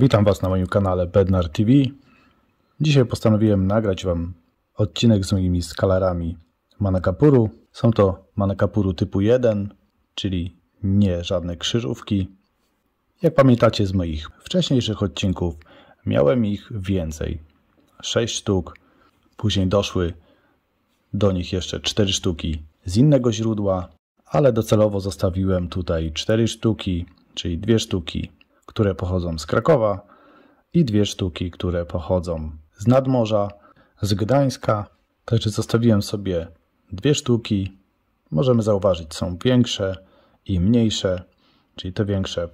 Witam Was na moim kanale Bednar TV. Dzisiaj postanowiłem nagrać Wam odcinek z moimi skalarami Manakapuru. Są to Manakapuru typu 1, czyli nie żadne krzyżówki. Jak pamiętacie z moich wcześniejszych odcinków, miałem ich więcej. 6 sztuk, później doszły do nich jeszcze 4 sztuki z innego źródła, ale docelowo zostawiłem tutaj 4 sztuki, czyli 2 sztuki które pochodzą z Krakowa i dwie sztuki, które pochodzą z nadmorza, z Gdańska. Także zostawiłem sobie dwie sztuki. Możemy zauważyć, są większe i mniejsze, czyli te większe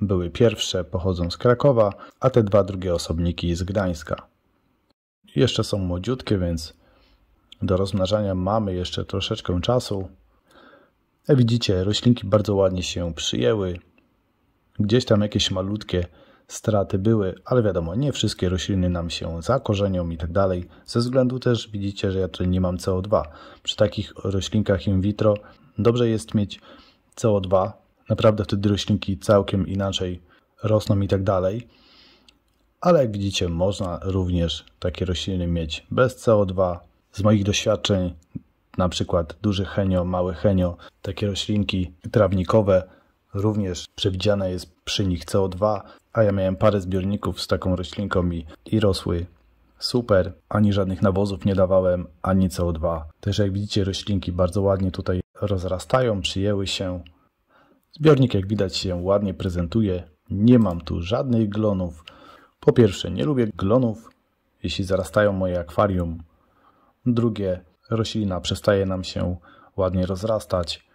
były pierwsze, pochodzą z Krakowa, a te dwa drugie osobniki z Gdańska. Jeszcze są młodziutkie, więc do rozmnażania mamy jeszcze troszeczkę czasu. Jak widzicie, roślinki bardzo ładnie się przyjęły, Gdzieś tam jakieś malutkie straty były, ale wiadomo, nie wszystkie rośliny nam się zakorzenią i tak dalej. Ze względu też widzicie, że ja tutaj nie mam CO2. Przy takich roślinkach in vitro dobrze jest mieć CO2. Naprawdę wtedy roślinki całkiem inaczej rosną i tak dalej. Ale jak widzicie, można również takie rośliny mieć bez CO2. Z moich doświadczeń, na przykład duży henio, mały henio, takie roślinki trawnikowe również przewidziane jest przy nich CO2, a ja miałem parę zbiorników z taką roślinką i, i rosły super, ani żadnych nawozów nie dawałem, ani CO2. Też jak widzicie roślinki bardzo ładnie tutaj rozrastają, przyjęły się. Zbiornik jak widać się ładnie prezentuje, nie mam tu żadnych glonów. Po pierwsze nie lubię glonów, jeśli zarastają moje akwarium. Drugie, roślina przestaje nam się ładnie rozrastać.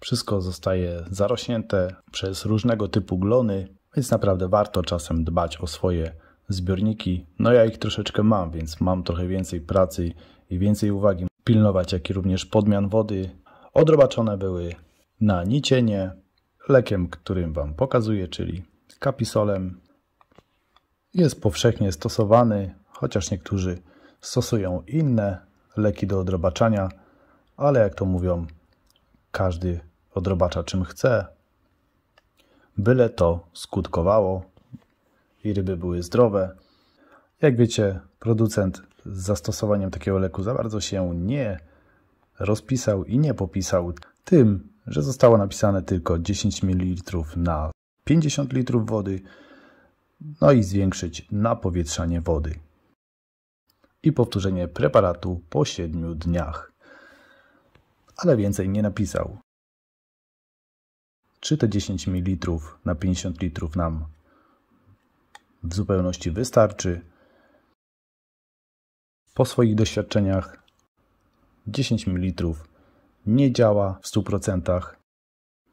Wszystko zostaje zarośnięte przez różnego typu glony, więc naprawdę warto czasem dbać o swoje zbiorniki. No ja ich troszeczkę mam, więc mam trochę więcej pracy i więcej uwagi pilnować, jak i również podmian wody. Odrobaczone były na nicienie lekiem, którym Wam pokazuję, czyli kapisolem. Jest powszechnie stosowany, chociaż niektórzy stosują inne leki do odrobaczania, ale jak to mówią, każdy od robacza czym chce, byle to skutkowało i ryby były zdrowe. Jak wiecie, producent z zastosowaniem takiego leku za bardzo się nie rozpisał i nie popisał tym, że zostało napisane tylko 10 ml na 50 litrów wody, no i zwiększyć napowietrzanie wody. I powtórzenie preparatu po 7 dniach. Ale więcej nie napisał. Czy te 10 ml na 50 litrów nam w zupełności wystarczy? Po swoich doświadczeniach 10 ml nie działa w 100%.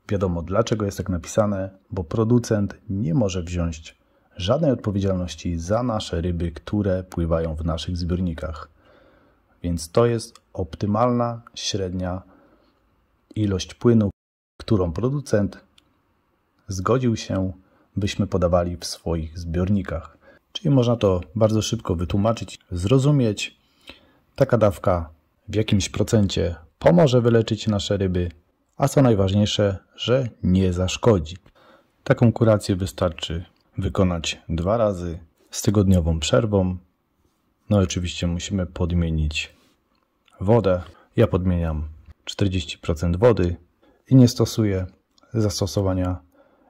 Wiadomo dlaczego jest tak napisane, bo producent nie może wziąć żadnej odpowiedzialności za nasze ryby, które pływają w naszych zbiornikach. Więc to jest optymalna średnia ilość płynu, którą producent zgodził się, byśmy podawali w swoich zbiornikach. Czyli można to bardzo szybko wytłumaczyć, zrozumieć. Taka dawka w jakimś procencie pomoże wyleczyć nasze ryby, a co najważniejsze, że nie zaszkodzi. Taką kurację wystarczy wykonać dwa razy z tygodniową przerwą. No oczywiście musimy podmienić wodę. Ja podmieniam 40% wody, i nie stosuje zastosowania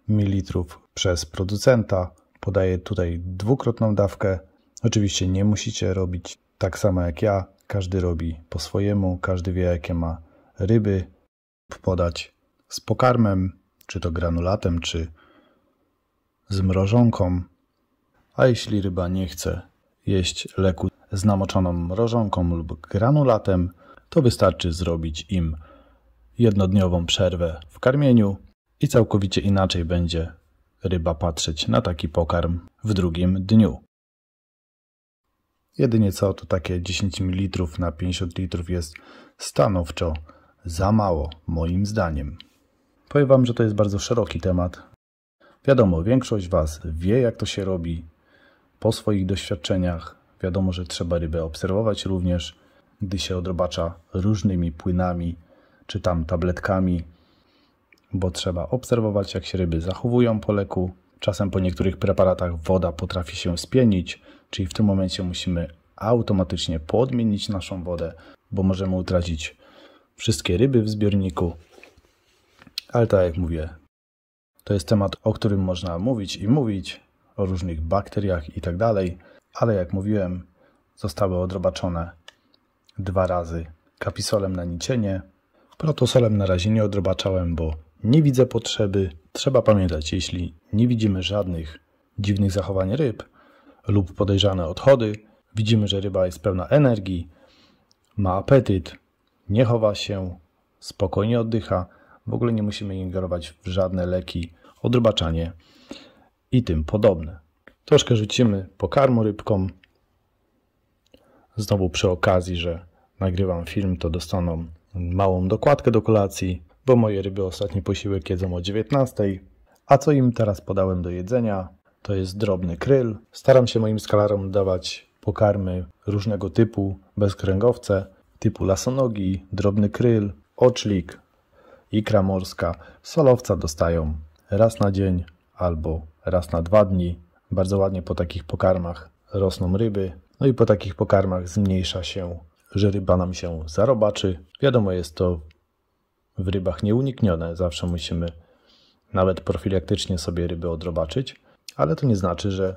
mililitrów przez producenta. Podaję tutaj dwukrotną dawkę. Oczywiście nie musicie robić tak samo jak ja. Każdy robi po swojemu, każdy wie jakie ma ryby podać z pokarmem, czy to granulatem, czy z mrożonką. A jeśli ryba nie chce jeść leku z namoczoną mrożonką lub granulatem, to wystarczy zrobić im jednodniową przerwę w karmieniu i całkowicie inaczej będzie ryba patrzeć na taki pokarm w drugim dniu. Jedynie co to takie 10 ml na 50 litrów jest stanowczo za mało, moim zdaniem. Powiem Wam, że to jest bardzo szeroki temat. Wiadomo, większość Was wie, jak to się robi po swoich doświadczeniach. Wiadomo, że trzeba rybę obserwować również, gdy się odrobacza różnymi płynami, czy tam tabletkami, bo trzeba obserwować, jak się ryby zachowują po leku. Czasem po niektórych preparatach woda potrafi się spienić, czyli w tym momencie musimy automatycznie podmienić naszą wodę, bo możemy utracić wszystkie ryby w zbiorniku. Ale tak jak mówię, to jest temat, o którym można mówić i mówić, o różnych bakteriach i tak dalej, ale jak mówiłem, zostały odrobaczone dwa razy kapisolem na nicienie Protosolem na razie nie odrobaczałem, bo nie widzę potrzeby. Trzeba pamiętać, jeśli nie widzimy żadnych dziwnych zachowań ryb lub podejrzane odchody, widzimy, że ryba jest pełna energii, ma apetyt, nie chowa się, spokojnie oddycha, w ogóle nie musimy ingerować w żadne leki, odrobaczanie i tym podobne. Troszkę rzucimy pokarmu rybkom. Znowu przy okazji, że nagrywam film, to dostaną małą dokładkę do kolacji, bo moje ryby ostatni posiłek jedzą o 19. A co im teraz podałem do jedzenia, to jest drobny kryl. Staram się moim skalarom dawać pokarmy różnego typu, bezkręgowce, typu lasonogi, drobny kryl, oczlik, ikra morska. Solowca dostają raz na dzień albo raz na dwa dni. Bardzo ładnie po takich pokarmach rosną ryby, no i po takich pokarmach zmniejsza się że ryba nam się zarobaczy. Wiadomo, jest to w rybach nieuniknione. Zawsze musimy nawet profilaktycznie sobie ryby odrobaczyć, ale to nie znaczy, że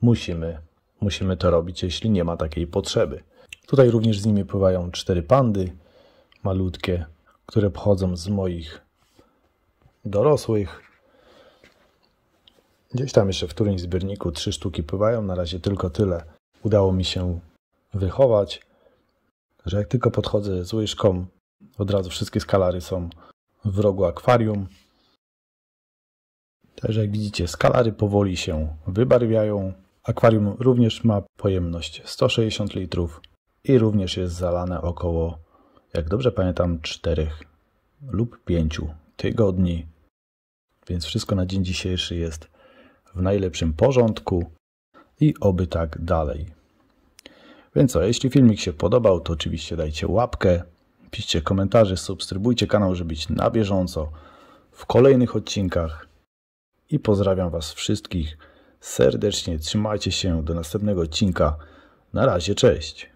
musimy, musimy to robić, jeśli nie ma takiej potrzeby. Tutaj również z nimi pływają cztery pandy malutkie, które pochodzą z moich dorosłych. Gdzieś tam jeszcze w którymś zbiorniku trzy sztuki pływają, na razie tylko tyle udało mi się wychować że jak tylko podchodzę z łyżką, od razu wszystkie skalary są w rogu akwarium. Także jak widzicie, skalary powoli się wybarwiają. Akwarium również ma pojemność 160 litrów i również jest zalane około, jak dobrze pamiętam, 4 lub 5 tygodni. Więc wszystko na dzień dzisiejszy jest w najlepszym porządku i oby tak dalej. Więc co, jeśli filmik się podobał, to oczywiście dajcie łapkę, piszcie komentarze, subskrybujcie kanał, żeby być na bieżąco w kolejnych odcinkach. I pozdrawiam Was wszystkich serdecznie. Trzymajcie się do następnego odcinka. Na razie, cześć.